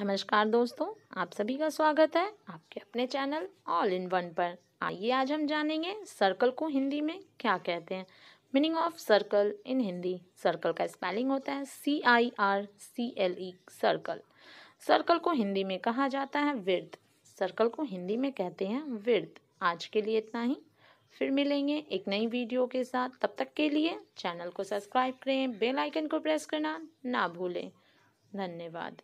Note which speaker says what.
Speaker 1: नमस्कार दोस्तों आप सभी का स्वागत है आपके अपने चैनल ऑल इन वन पर आइए आज हम जानेंगे सर्कल को हिंदी में क्या कहते हैं meaning of circle in Hindi circle का स्पेलिंग होता है C I R C L E circle circle को हिंदी में कहा जाता है वृत्त सर्कल को हिंदी में कहते हैं वृत्त आज के लिए इतना ही फिर मिलेंगे एक नई वीडियो के साथ तब तक के लिए चैनल को सब्सक्राइब करें बेल आइकन को प्रेस करना ना भूलें धन्यवाद